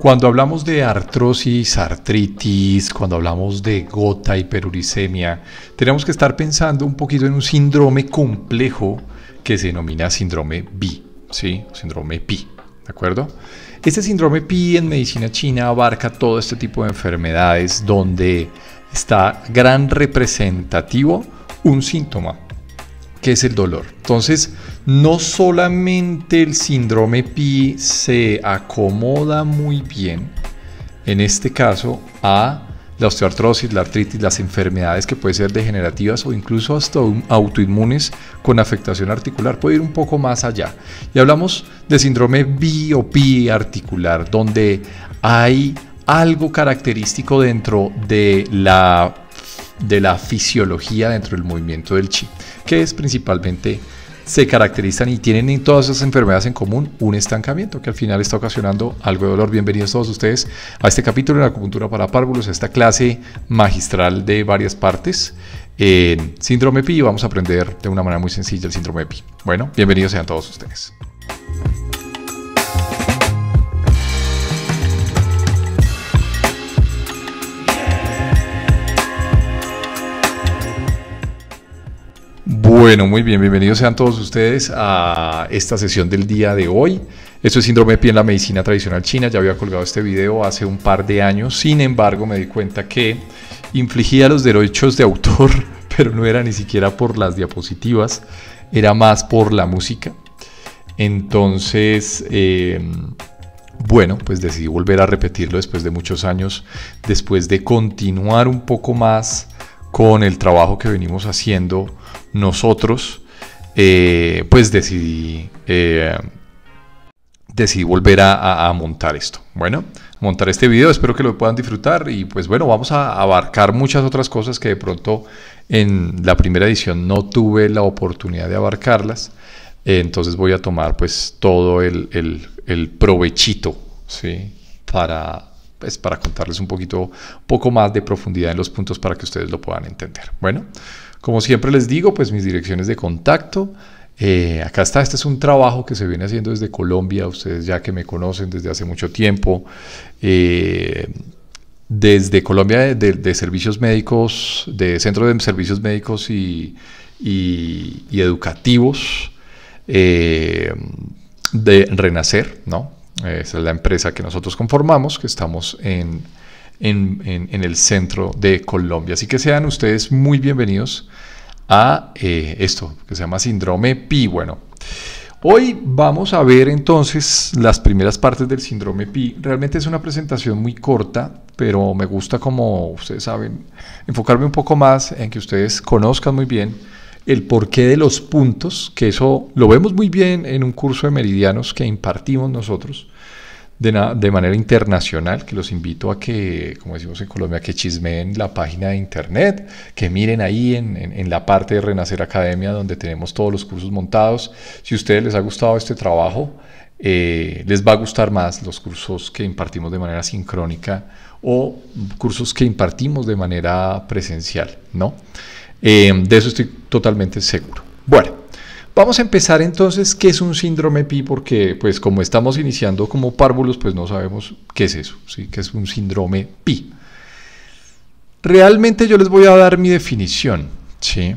Cuando hablamos de artrosis, artritis, cuando hablamos de gota, hiperuricemia, tenemos que estar pensando un poquito en un síndrome complejo que se denomina síndrome B, ¿sí? Síndrome Pi, ¿de acuerdo? Este síndrome Pi en medicina china abarca todo este tipo de enfermedades donde está gran representativo un síntoma, que es el dolor. Entonces, no solamente el síndrome PI se acomoda muy bien, en este caso, a la osteoartrosis, la artritis, las enfermedades que pueden ser degenerativas o incluso hasta autoinmunes con afectación articular, puede ir un poco más allá. Y hablamos de síndrome B o pi articular, donde hay algo característico dentro de la de la fisiología dentro del movimiento del chi, que es principalmente se caracterizan y tienen en todas esas enfermedades en común un estancamiento que al final está ocasionando algo de dolor. Bienvenidos todos ustedes a este capítulo de la acupuntura para párvulos, a esta clase magistral de varias partes en síndrome PI. Vamos a aprender de una manera muy sencilla el síndrome PI. Bueno, bienvenidos sean todos ustedes. Bueno, muy bien, bienvenidos sean todos ustedes a esta sesión del día de hoy. Esto es síndrome de pie en la medicina tradicional china. Ya había colgado este video hace un par de años. Sin embargo, me di cuenta que infligía los derechos de autor, pero no era ni siquiera por las diapositivas, era más por la música. Entonces, em, bueno, pues decidí volver a repetirlo después de muchos años, después de continuar un poco más con el trabajo que venimos haciendo nosotros, eh, pues decidí, eh, decidí volver a, montar esto. Bueno, montar este video, espero que lo puedan disfrutar y pues bueno, vamos a abarcar muchas otras cosas que de pronto en la primera edición no tuve la oportunidad de abarcarlas. Entonces voy a tomar pues todo el, provechito, ¿sí? Para, pues para contarles un poquito, poco más de profundidad en los puntos para que ustedes lo puedan entender. Bueno, como siempre les digo, pues mis direcciones de contacto. Eh, acá está, este es un trabajo que se viene haciendo desde Colombia, ustedes ya que me conocen desde hace mucho tiempo. Eh, desde Colombia de, servicios médicos, de centro de servicios médicos y, educativos eh, de Renacer, ¿no? Esa es la empresa que nosotros conformamos, que estamos en en, el centro de Colombia. Así que sean ustedes muy bienvenidos a eh, esto que se llama síndrome Pi. Bueno, hoy vamos a ver entonces las primeras partes del síndrome Pi. Realmente es una presentación muy corta, pero me gusta, como ustedes saben, enfocarme un poco más en que ustedes conozcan muy bien el porqué de los puntos, que eso lo vemos muy bien en un curso de meridianos que impartimos nosotros de, manera internacional, que los invito a que, como decimos en Colombia, que chismeen la página de internet, que miren ahí en, la parte de Renacer Academia donde tenemos todos los cursos montados. Si a ustedes les ha gustado este trabajo, eh, les va a gustar más los cursos que impartimos de manera sincrónica o cursos que impartimos de manera presencial, ¿no? Eh, de eso estoy totalmente seguro. Bueno, Vamos a empezar entonces qué es un síndrome PI, porque pues como estamos iniciando como párvulos, pues no sabemos qué es eso, ¿sí? qué es un síndrome PI. Realmente yo les voy a dar mi definición. ¿sí?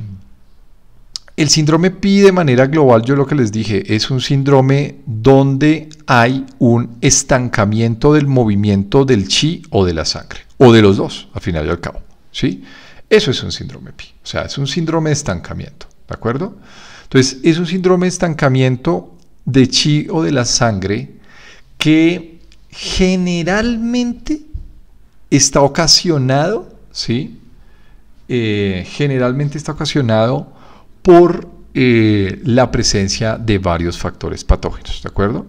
El síndrome PI de manera global, yo lo que les dije, es un síndrome donde hay un estancamiento del movimiento del chi o de la sangre, o de los dos, al final y al cabo. ¿sí? Eso es un síndrome PI, o sea, es un síndrome de estancamiento, ¿de acuerdo? Entonces, es un síndrome de estancamiento de chi o de la sangre que generalmente está ocasionado, ¿sí? Eh, generalmente está ocasionado por eh, la presencia de varios factores patógenos, ¿de acuerdo?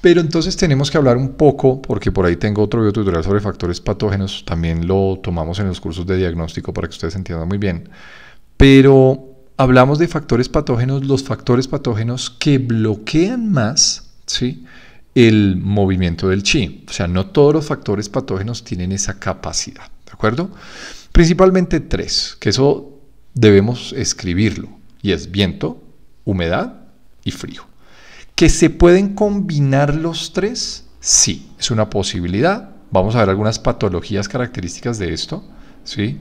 Pero entonces tenemos que hablar un poco, porque por ahí tengo otro tutorial sobre factores patógenos, también lo tomamos en los cursos de diagnóstico para que ustedes entiendan muy bien, pero hablamos de factores patógenos, los factores patógenos que bloquean más ¿sí? el movimiento del chi. O sea, no todos los factores patógenos tienen esa capacidad, ¿de acuerdo? Principalmente tres, que eso debemos escribirlo, y es viento, humedad y frío. ¿Que se pueden combinar los tres? Sí, es una posibilidad. Vamos a ver algunas patologías características de esto. ¿sí?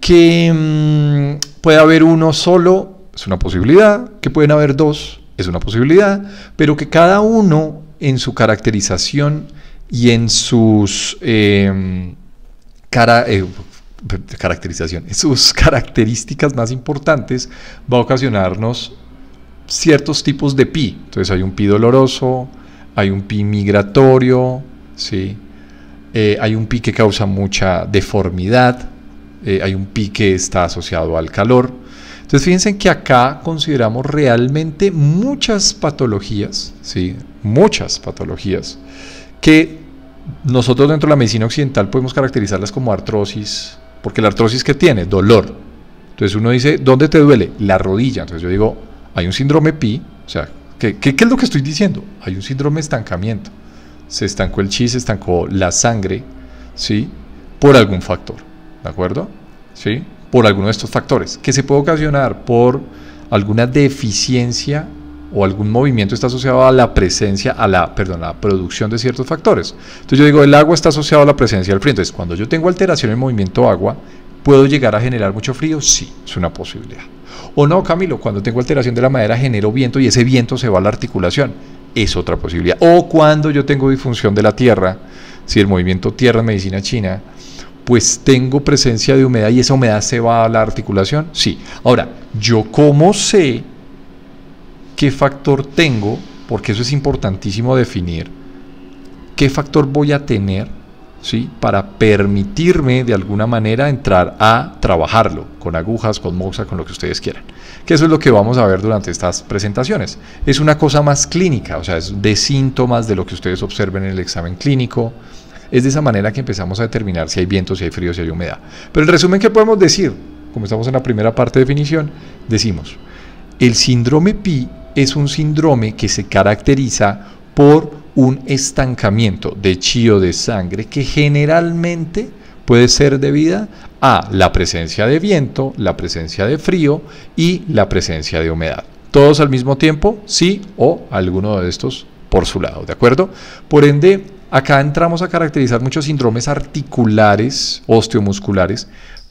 Que mm, Puede haber uno solo, es una posibilidad, que pueden haber dos, es una posibilidad, pero que cada uno en su caracterización y en sus em, cara, eh, sus características más importantes va a ocasionarnos ciertos tipos de pi. Entonces hay un pi doloroso, hay un pi migratorio, ¿sí? Eh, hay un pi que causa mucha deformidad, eh, hay un pique que está asociado al calor. Entonces fíjense que acá consideramos realmente muchas patologías, ¿sí? muchas patologías, que nosotros dentro de la medicina occidental podemos caracterizarlas como artrosis, porque la artrosis que tiene, dolor. Entonces uno dice, ¿dónde te duele? La rodilla. Entonces yo digo, hay un síndrome pi, o sea, ¿qué, es lo que estoy diciendo? Hay un síndrome de estancamiento. Se estancó el chi, se estancó la sangre, ¿sí? Por algún factor. ¿de acuerdo? ¿Sí? Por alguno de estos factores, que se puede ocasionar por alguna deficiencia o algún movimiento está asociado a la presencia, a la, perdón, a la producción de ciertos factores. Entonces yo digo, el agua está asociado a la presencia del frío. Entonces, cuando yo tengo alteración en el movimiento agua, ¿puedo llegar a generar mucho frío? Sí, es una posibilidad. O no, Camilo, cuando tengo alteración de la madera genero viento y ese viento se va a la articulación. Es otra posibilidad. O cuando yo tengo disfunción de la tierra, si el movimiento tierra en medicina china pues tengo presencia de humedad y esa humedad se va a la articulación. Sí. Ahora, yo cómo sé qué factor tengo, porque eso es importantísimo definir, qué factor voy a tener ¿sí? para permitirme de alguna manera entrar a trabajarlo con agujas, con moxa, con lo que ustedes quieran. Que eso es lo que vamos a ver durante estas presentaciones. Es una cosa más clínica, o sea, es de síntomas de lo que ustedes observen en el examen clínico, es de esa manera que empezamos a determinar si hay viento, si hay frío, si hay humedad. Pero el resumen que podemos decir, como estamos en la primera parte de definición, decimos, el síndrome Pi es un síndrome que se caracteriza por un estancamiento de chío de sangre que generalmente puede ser debida a la presencia de viento, la presencia de frío y la presencia de humedad. Todos al mismo tiempo, sí o alguno de estos por su lado, ¿de acuerdo? Por ende, Acá entramos a caracterizar muchos síndromes articulares, osteomusculares,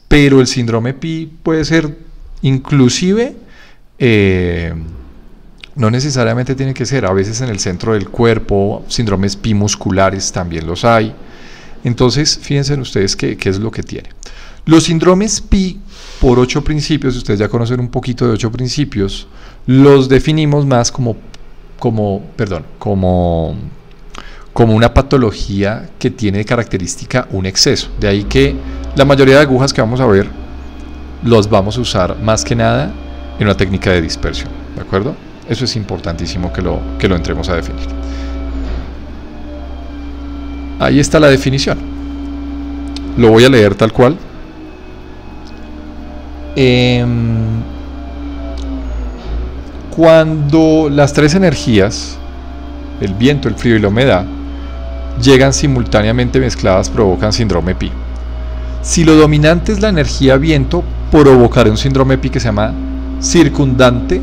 pero el síndrome PI puede ser inclusive, eh, no necesariamente tiene que ser, a veces en el centro del cuerpo, síndromes PI musculares también los hay. Entonces, fíjense ustedes qué, es lo que tiene. Los síndromes PI por ocho principios, si ustedes ya conocen un poquito de ocho principios, los definimos más como, como, perdón, como como una patología que tiene de característica un exceso. De ahí que la mayoría de agujas que vamos a ver los vamos a usar más que nada en una técnica de dispersión. ¿De acuerdo? Eso es importantísimo que lo, entremos a definir. Ahí está la definición. Lo voy a leer tal cual. Em, cuando las tres energías, el viento, el frío y la humedad, llegan simultáneamente mezcladas provocan síndrome pi. Si lo dominante es la energía viento, provocará un síndrome pi que se llama circundante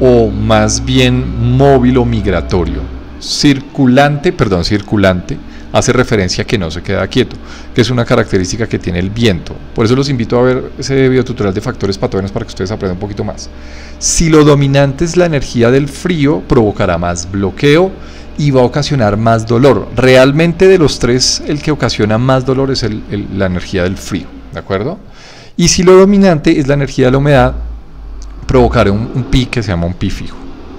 o más bien móvil o migratorio. Circulante, perdón, circulante, hace referencia a que no se queda quieto, que es una característica que tiene el viento. Por eso los invito a ver ese tutorial de factores patógenos para que ustedes aprendan un poquito más. Si lo dominante es la energía del frío, provocará más bloqueo y va a ocasionar más dolor. Realmente de los tres, el que ocasiona más dolor es la energía del frío, ¿de acuerdo? Y si lo dominante es la energía de la humedad, provocará un, pi que se llama un pi fijo,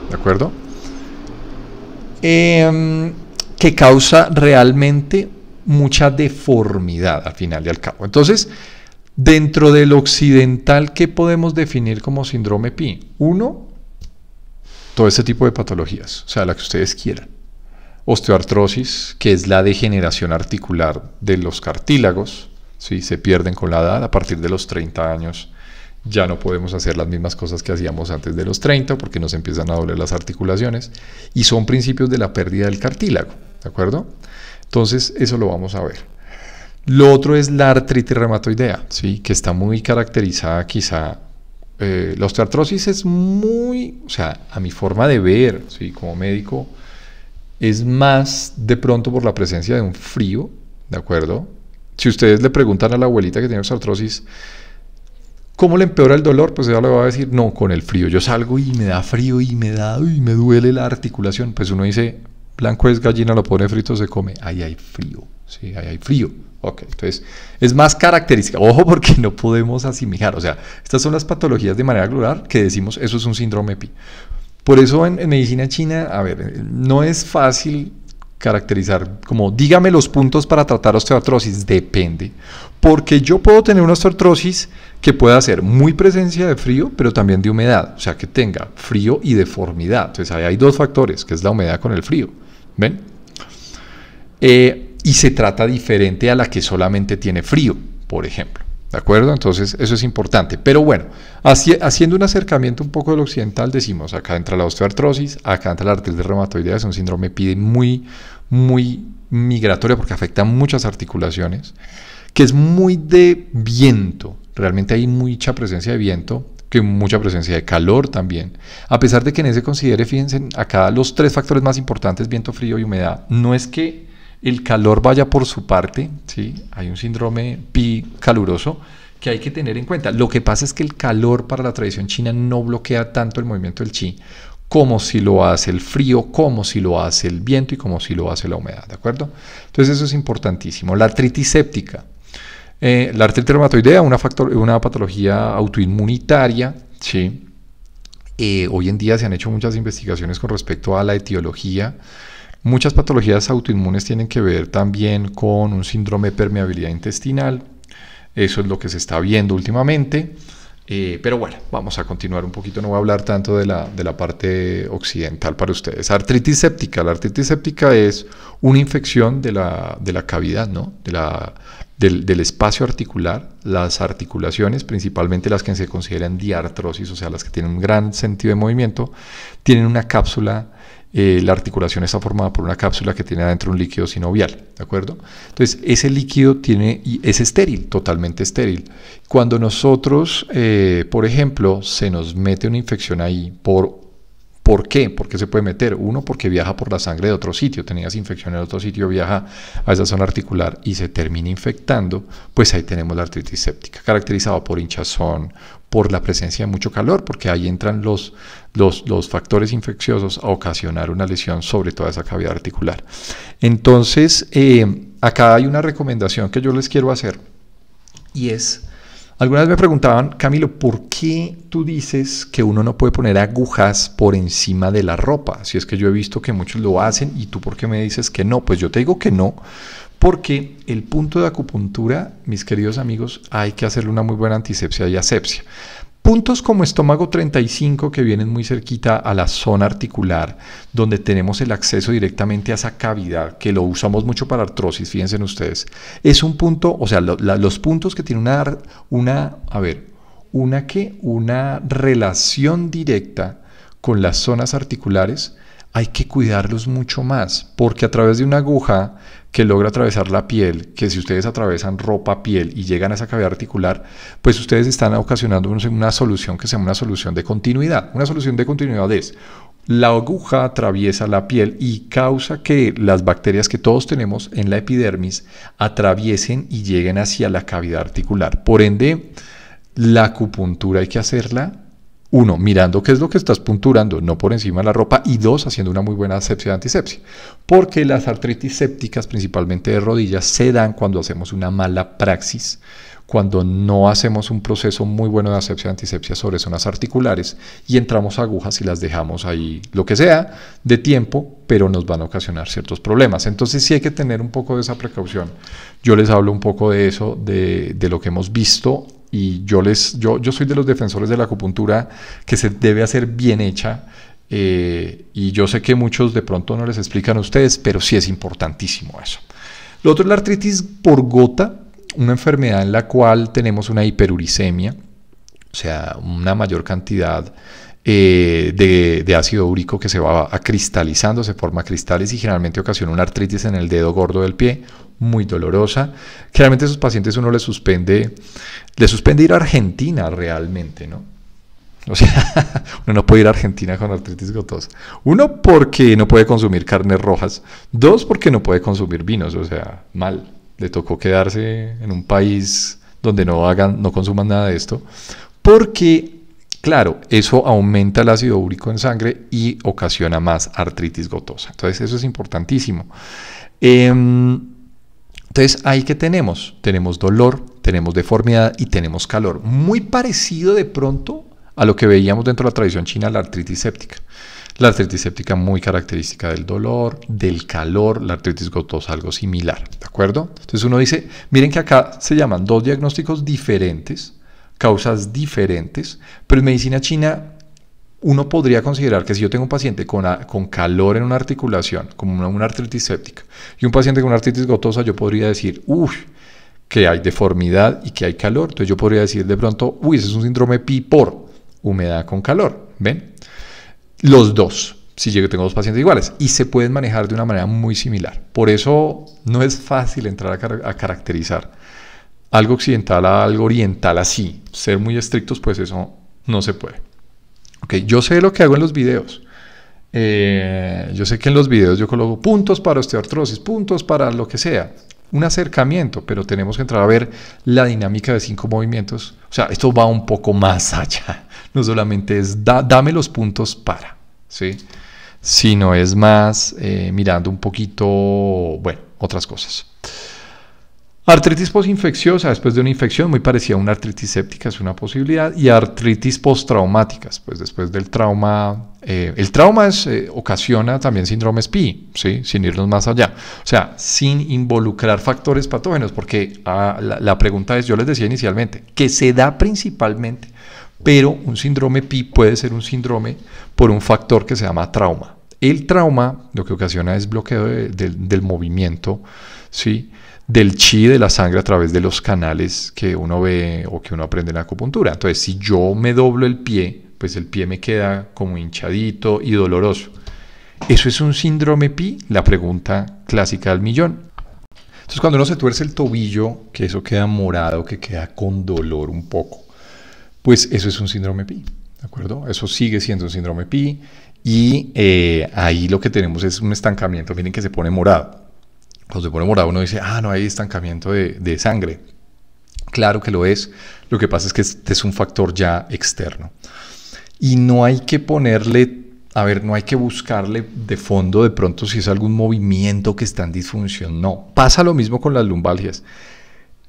¿de acuerdo? Em, que causa realmente mucha deformidad al final y al cabo. Entonces, dentro del occidental, ¿qué podemos definir como síndrome pi? Uno, todo ese tipo de patologías, o sea, la que ustedes quieran osteoartrosis, que es la degeneración articular de los cartílagos, si se pierden con la edad, a partir de los 30 años ya no podemos hacer las mismas cosas que hacíamos antes de los 30 porque nos empiezan a doler las articulaciones y son principios de la pérdida del cartílago, ¿de acuerdo? Entonces eso lo vamos a ver. Lo otro es la artritis reumatoidea, ¿sí? que está muy caracterizada quizá eh, la osteoartrosis es muy, o sea, a mi forma de ver, ¿sí? como médico, es más de pronto por la presencia de un frío, ¿de acuerdo? Si ustedes le preguntan a la abuelita que tiene artrosis ¿cómo le empeora el dolor? Pues ella le va a decir, no, con el frío. Yo salgo y me da frío y me da, y me duele la articulación. Pues uno dice, blanco es gallina, lo pone frito, se come. Ahí hay frío, sí, ahí hay frío. Ok, entonces es más característica. Ojo porque no podemos asimilar. O sea, estas son las patologías de manera global que decimos eso es un síndrome PI. Por eso en, medicina china, a ver, no es fácil caracterizar como dígame los puntos para tratar osteoartrosis, depende. Porque yo puedo tener una osteoartrosis que pueda ser muy presencia de frío, pero también de humedad, o sea, que tenga frío y deformidad. Entonces hay dos factores, que es la humedad con el frío. ¿Ven? Eh, y se trata diferente a la que solamente tiene frío, por ejemplo. ¿De acuerdo? Entonces, eso es importante. Pero bueno, haciendo un acercamiento un poco del occidental, decimos, acá entra la osteoartrosis, acá entra la artritis reumatoidea, es un síndrome pide muy, muy migratorio porque afecta muchas articulaciones, que es muy de viento. Realmente hay mucha presencia de viento, que mucha presencia de calor también. A pesar de que en ese considere, fíjense, acá los tres factores más importantes, viento, frío y humedad, no es que el calor vaya por su parte, ¿sí? hay un síndrome pi caluroso que hay que tener en cuenta. Lo que pasa es que el calor para la tradición china no bloquea tanto el movimiento del chi como si lo hace el frío, como si lo hace el viento y como si lo hace la humedad, ¿de acuerdo? Entonces eso es importantísimo. La artritis séptica. Eh, la artritis reumatoidea, una, factor, una patología autoinmunitaria, ¿sí? Eh, hoy en día se han hecho muchas investigaciones con respecto a la etiología Muchas patologías autoinmunes tienen que ver también con un síndrome de permeabilidad intestinal. Eso es lo que se está viendo últimamente. Eh, pero bueno, vamos a continuar un poquito, no voy a hablar tanto de la, de la parte occidental para ustedes. Artritis séptica. La artritis séptica es una infección de la, cavidad, ¿no? De la, del, del, espacio articular, las articulaciones, principalmente las que se consideran diartrosis, o sea, las que tienen un gran sentido de movimiento, tienen una cápsula eh, la articulación está formada por una cápsula que tiene adentro un líquido sinovial, ¿de acuerdo? Entonces, ese líquido tiene, es estéril, totalmente estéril. Cuando nosotros, eh, por ejemplo, se nos mete una infección ahí por ¿Por qué? Porque se puede meter? Uno, porque viaja por la sangre de otro sitio, tenías infección en otro sitio, viaja a esa zona articular y se termina infectando, pues ahí tenemos la artritis séptica, caracterizada por hinchazón, por la presencia de mucho calor, porque ahí entran los, los, factores infecciosos a ocasionar una lesión sobre toda esa cavidad articular. Entonces, eh, acá hay una recomendación que yo les quiero hacer y es algunas me preguntaban, Camilo, ¿por qué tú dices que uno no puede poner agujas por encima de la ropa? Si es que yo he visto que muchos lo hacen y tú por qué me dices que no? Pues yo te digo que no, porque el punto de acupuntura, mis queridos amigos, hay que hacerle una muy buena antisepsia y asepsia. Puntos como estómago 35 que vienen muy cerquita a la zona articular, donde tenemos el acceso directamente a esa cavidad, que lo usamos mucho para artrosis, fíjense ustedes. Es un punto, o sea, los puntos que tienen una, una, a ver, una que, una relación directa con las zonas articulares, hay que cuidarlos mucho más, porque a través de una aguja que logra atravesar la piel, que si ustedes atravesan ropa, piel y llegan a esa cavidad articular, pues ustedes están ocasionando una solución que sea una solución de continuidad. Una solución de continuidad es la aguja atraviesa la piel y causa que las bacterias que todos tenemos en la epidermis atraviesen y lleguen hacia la cavidad articular. Por ende, la acupuntura hay que hacerla uno, mirando qué es lo que estás punturando, no por encima de la ropa. Y dos, haciendo una muy buena asepsia de antisepsia. Porque las artritis sépticas, principalmente de rodillas, se dan cuando hacemos una mala praxis, cuando no hacemos un proceso muy bueno de asepsia antisepsia sobre zonas articulares y entramos a agujas y las dejamos ahí, lo que sea, de tiempo, pero nos van a ocasionar ciertos problemas. Entonces sí hay que tener un poco de esa precaución. Yo les hablo un poco de eso, de, de lo que hemos visto y yo les yo, yo soy de los defensores de la acupuntura que se debe hacer bien hecha eh, y yo sé que muchos de pronto no les explican a ustedes pero sí es importantísimo eso lo otro es la artritis por gota una enfermedad en la cual tenemos una hiperuricemia o sea una mayor cantidad eh, de, ácido úrico que se va a cristalizando, se forma cristales y generalmente ocasiona una artritis en el dedo gordo del pie, muy dolorosa. Generalmente a esos pacientes uno le suspende, suspende ir a Argentina realmente, ¿no? O sea, uno no puede ir a Argentina con artritis gotosa. Uno, porque no puede consumir carnes rojas. Dos, porque no puede consumir vinos. O sea, mal. Le tocó quedarse en un país donde no hagan, no consuman nada de esto. Porque Claro, eso aumenta el ácido úrico en sangre y ocasiona más artritis gotosa. Entonces eso es importantísimo. Em, entonces, ¿ahí que tenemos? Tenemos dolor, tenemos deformidad y tenemos calor. Muy parecido de pronto a lo que veíamos dentro de la tradición china, la artritis séptica. La artritis séptica muy característica del dolor, del calor, la artritis gotosa algo similar, ¿de acuerdo? Entonces uno dice, miren que acá se llaman dos diagnósticos diferentes, causas diferentes, pero en medicina china uno podría considerar que si yo tengo un paciente con, con calor en una articulación, como una, artritis séptica, y un paciente con una artritis gotosa, yo podría decir, uff, que hay deformidad y que hay calor. Entonces yo podría decir de pronto, uy, ese es un síndrome PI por humedad con calor. ¿Ven? Los dos, si yo tengo dos pacientes iguales, y se pueden manejar de una manera muy similar. Por eso no es fácil entrar a caracterizar algo occidental a algo oriental así. Ser muy estrictos, pues eso no se puede. okay yo sé lo que hago en los videos. Eh, yo sé que en los videos yo coloco puntos para osteoartrosis, puntos para lo que sea. Un acercamiento, pero tenemos que entrar a ver la dinámica de cinco movimientos. O sea, esto va un poco más allá. No solamente es da, dame los puntos para, ¿sí? Sino es más eh, mirando un poquito, bueno, otras cosas. Artritis postinfecciosa después de una infección muy parecida a una artritis séptica es una posibilidad y artritis postraumáticas, pues después del trauma. Eh, el trauma eh, ocasiona también síndromes PI, ¿sí? sin irnos más allá. O sea, sin involucrar factores patógenos, porque ah, la, pregunta es, yo les decía inicialmente, que se da principalmente, pero un síndrome PI puede ser un síndrome por un factor que se llama trauma. El trauma lo que ocasiona es bloqueo del movimiento, ¿sí? del chi de la sangre a través de los canales que uno ve o que uno aprende en la acupuntura. Entonces, si yo me doblo el pie, pues el pie me queda como hinchadito y doloroso. ¿Eso es un síndrome pi? La pregunta clásica del millón. Entonces, cuando uno se tuerce el tobillo, que eso queda morado, que queda con dolor un poco, pues eso es un síndrome pi. ¿De acuerdo? Eso sigue siendo un síndrome pi y eh, ahí lo que tenemos es un estancamiento, miren que se pone morado se pues, pone morado uno dice, ah, no hay estancamiento de, de sangre. Claro que lo es, lo que pasa es que este es un factor ya externo. Y no hay que ponerle a ver, no hay que buscarle de fondo de pronto si es algún movimiento que está en disfunción. No, pasa lo mismo con las lumbalgias.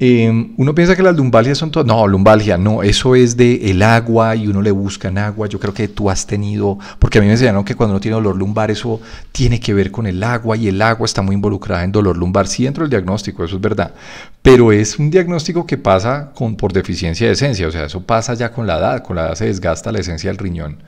Em, uno piensa que las lumbalgias son todas. No, lumbalgia, no, eso es de el agua y uno le busca en agua. Yo creo que tú has tenido, porque a mí me enseñaron que cuando uno tiene dolor lumbar, eso tiene que ver con el agua y el agua está muy involucrada en dolor lumbar. Sí, dentro del diagnóstico, eso es verdad. Pero es un diagnóstico que pasa con, por deficiencia de esencia, o sea, eso pasa ya con la edad, con la edad se desgasta la esencia del riñón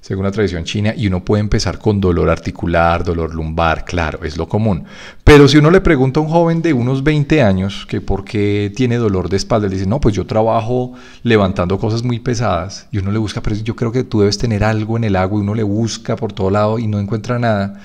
según la tradición china, y uno puede empezar con dolor articular, dolor lumbar, claro, es lo común. Pero si uno le pregunta a un joven de unos 20 años que por qué tiene dolor de espalda, él dice, no, pues yo trabajo levantando cosas muy pesadas, y uno le busca, pero yo creo que tú debes tener algo en el agua, y uno le busca por todo lado y no encuentra nada.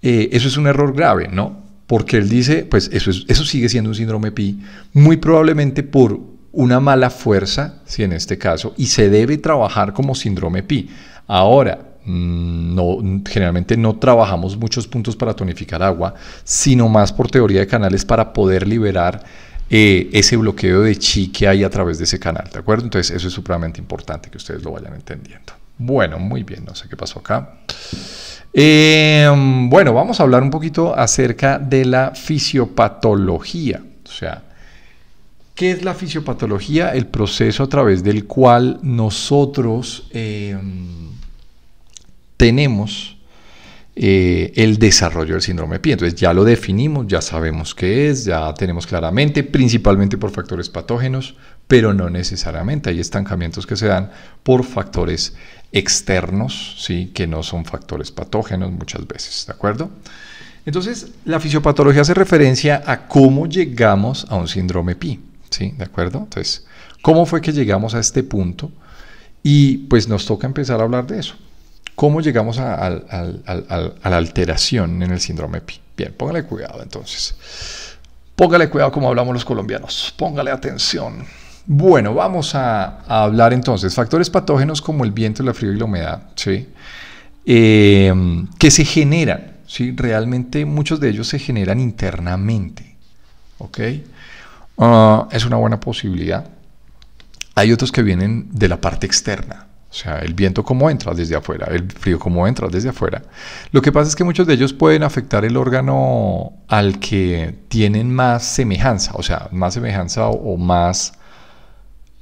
Eh, eso es un error grave, ¿no? Porque él dice, pues eso, eso sigue siendo un síndrome PI, muy probablemente por una mala fuerza, si en este caso, y se debe trabajar como síndrome pi. Ahora, mm, no, generalmente no trabajamos muchos puntos para tonificar agua, sino más por teoría de canales para poder liberar eh, ese bloqueo de chi que hay a través de ese canal, ¿de acuerdo? Entonces eso es supremamente importante que ustedes lo vayan entendiendo. Bueno, muy bien, no sé qué pasó acá. Em, bueno, vamos a hablar un poquito acerca de la fisiopatología, o sea, ¿Qué es la fisiopatología? El proceso a través del cual nosotros eh, tenemos eh, el desarrollo del síndrome Pi. Entonces ya lo definimos, ya sabemos qué es, ya tenemos claramente, principalmente por factores patógenos, pero no necesariamente. Hay estancamientos que se dan por factores externos, ¿sí? que no son factores patógenos muchas veces, ¿de acuerdo? Entonces, la fisiopatología hace referencia a cómo llegamos a un síndrome PI. ¿Sí? ¿De acuerdo? Entonces, ¿cómo fue que llegamos a este punto? Y pues nos toca empezar a hablar de eso. ¿Cómo llegamos a, la alteración en el síndrome PI? Bien, póngale cuidado entonces. Póngale cuidado como hablamos los colombianos. Póngale atención. Bueno, vamos a, hablar entonces. Factores patógenos como el viento, la frío y la humedad, ¿sí? Em, que se generan, ¿sí? Realmente muchos de ellos se generan internamente, ¿ok? Ah, es una buena posibilidad. Hay otros que vienen de la parte externa, o sea, el viento como entra desde afuera, el frío como entra desde afuera. Lo que pasa es que muchos de ellos pueden afectar el órgano al que tienen más semejanza, o sea, más semejanza o, más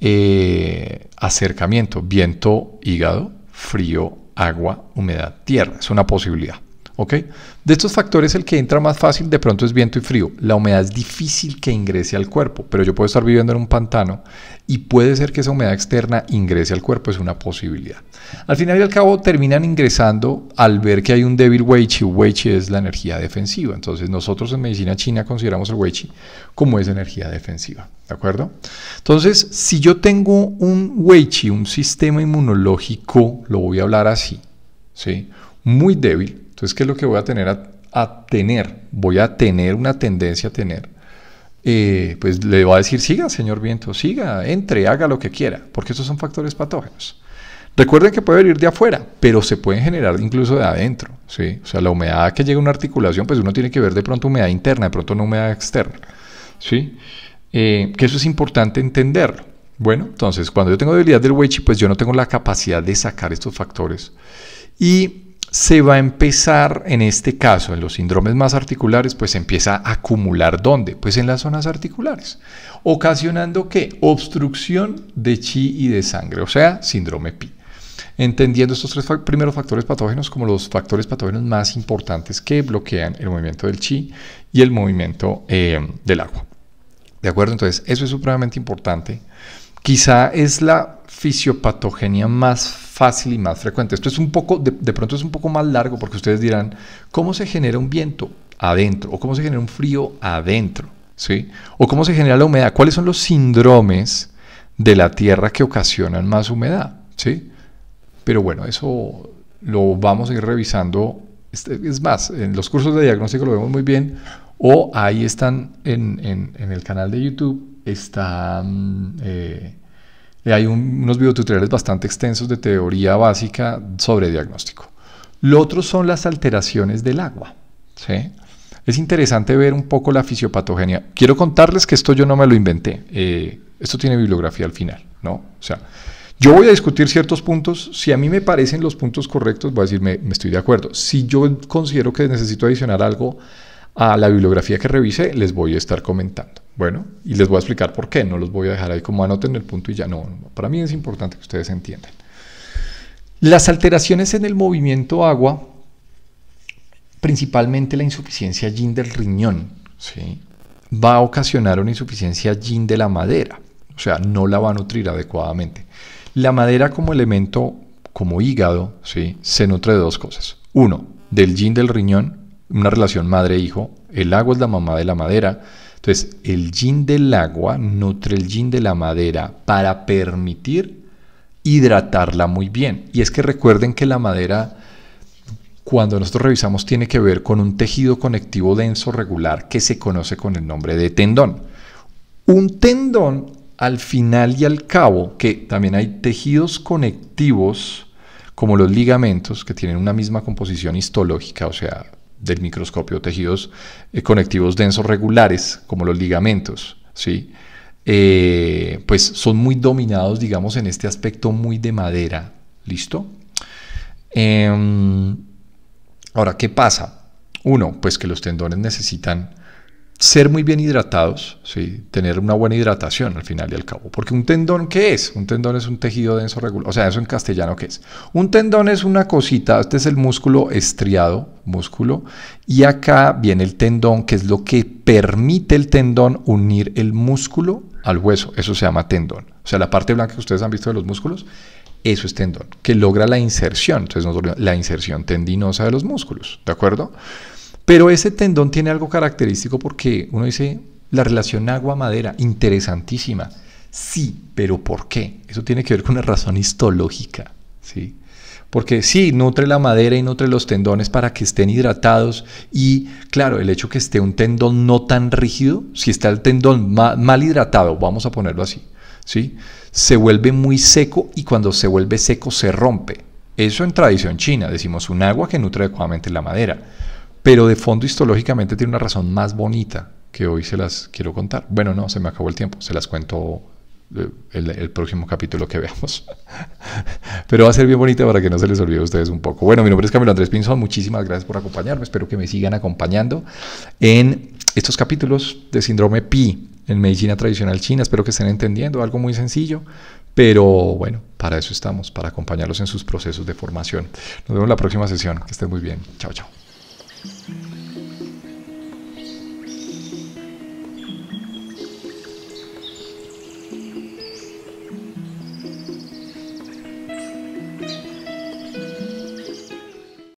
eh, acercamiento. Viento, hígado, frío, agua, humedad, tierra. Es una posibilidad. De estos factores el que entra más fácil de pronto es viento y frío. La humedad es difícil que ingrese al cuerpo, pero yo puedo estar viviendo en un pantano y puede ser que esa humedad externa ingrese al cuerpo, es una posibilidad. Al final y al cabo terminan ingresando al ver que hay un débil Wei Qi. Wei es la energía defensiva, entonces nosotros en medicina china consideramos el Wei como esa energía defensiva, ¿de acuerdo? Entonces, si yo tengo un Wei un sistema inmunológico, lo voy a hablar así, ¿sí? Muy débil, entonces, ¿qué es lo que voy a tener a, tener? Voy a tener una tendencia a tener. Eh, pues le va a decir, siga, señor viento, siga, entre, haga lo que quiera, porque estos son factores patógenos. Recuerden que puede venir de afuera, pero se pueden generar incluso de adentro. ¿sí? O sea, la humedad que llega a una articulación, pues uno tiene que ver de pronto humedad interna, de pronto no humedad externa. ¿sí? Eh, que eso es importante entenderlo. Bueno, entonces, cuando yo tengo debilidad del Weichi, pues yo no tengo la capacidad de sacar estos factores. Y se va a empezar, en este caso, en los síndromes más articulares, pues se empieza a acumular dónde? Pues en las zonas articulares, ocasionando qué? Obstrucción de chi y de sangre, o sea, síndrome PI. Entendiendo estos tres primeros factores patógenos como los factores patógenos más importantes que bloquean el movimiento del chi y el movimiento eh, del agua. ¿De acuerdo? Entonces, eso es supremamente importante quizá es la fisiopatogenia más fácil y más frecuente. Esto es un poco, de, pronto es un poco más largo porque ustedes dirán, ¿cómo se genera un viento adentro? ¿O cómo se genera un frío adentro? ¿Sí? ¿O cómo se genera la humedad? ¿Cuáles son los síndromes de la Tierra que ocasionan más humedad? ¿Sí? Pero bueno, eso lo vamos a ir revisando. Es más, en los cursos de diagnóstico lo vemos muy bien o ahí están en el canal de YouTube están mm, eh, hay unos videotutoriales bastante extensos de teoría básica sobre diagnóstico. Lo otro son las alteraciones del agua. Es interesante ver un poco la fisiopatogenia. Quiero contarles que esto yo no me lo inventé. Eh, esto tiene bibliografía al final, ¿no? O sea, yo voy a discutir ciertos puntos. Si a mí me parecen los puntos correctos, voy a decir, me, me estoy de acuerdo. Si yo considero que necesito adicionar algo, a la bibliografía que revise les voy a estar comentando. Bueno, y les voy a explicar por qué, no los voy a dejar ahí como anoten el punto y ya no, para mí es importante que ustedes entiendan. Las alteraciones en el movimiento agua, principalmente la insuficiencia yin del riñón, ¿sí? va a ocasionar una insuficiencia yin de la madera, o sea, no la va a nutrir adecuadamente. La madera como elemento, como hígado, ¿sí? se nutre de dos cosas. Uno, del yin del riñón una relación madre-hijo. El agua es la mamá de la madera. Entonces, el yin del agua nutre el yin de la madera para permitir hidratarla muy bien. Y es que recuerden que la madera, cuando nosotros revisamos, tiene que ver con un tejido conectivo denso regular que se conoce con el nombre de tendón. Un tendón, al final y al cabo, que también hay tejidos conectivos como los ligamentos, que tienen una misma composición histológica, o sea, del microscopio, tejidos eh, conectivos densos regulares, como los ligamentos, ¿sí? Eh, pues son muy dominados, digamos, en este aspecto muy de madera. ¿Listo? Em, ahora, ¿qué pasa? Uno, pues que los tendones necesitan ser muy bien hidratados, tener una buena hidratación al final y al cabo. Porque un tendón, ¿qué es? Un tendón es un tejido denso regular. O sea, eso en castellano, ¿qué es? Un tendón es una cosita, este es el músculo estriado, músculo, y acá viene el tendón, que es lo que permite el tendón unir el músculo al hueso. Eso se llama tendón. O sea, la parte blanca que ustedes han visto de los músculos, eso es tendón, que logra la inserción, entonces la inserción tendinosa de los músculos, ¿de acuerdo? Pero ese tendón tiene algo característico porque uno dice la relación agua-madera, interesantísima. Sí, pero ¿por qué? Eso tiene que ver con una razón histológica, ¿sí? Porque sí, nutre la madera y nutre los tendones para que estén hidratados y claro, el hecho que esté un tendón no tan rígido, si está el tendón mal hidratado, vamos a ponerlo así, ¿sí? Se vuelve muy seco y cuando se vuelve seco se rompe. Eso en tradición china, decimos un agua que nutre adecuadamente la madera pero de fondo histológicamente tiene una razón más bonita que hoy se las quiero contar. Bueno, no, se me acabó el tiempo, se las cuento eh, el, próximo capítulo que veamos. Pero va a ser bien bonita para que no se les olvide a ustedes un poco. Bueno, mi nombre es Camilo Andrés Pinzón, muchísimas gracias por acompañarme, espero que me sigan acompañando en estos capítulos de síndrome Pi en medicina tradicional china, espero que estén entendiendo algo muy sencillo, pero bueno, para eso estamos, para acompañarlos en sus procesos de formación. Nos vemos en la próxima sesión, que estén muy bien, chao chao.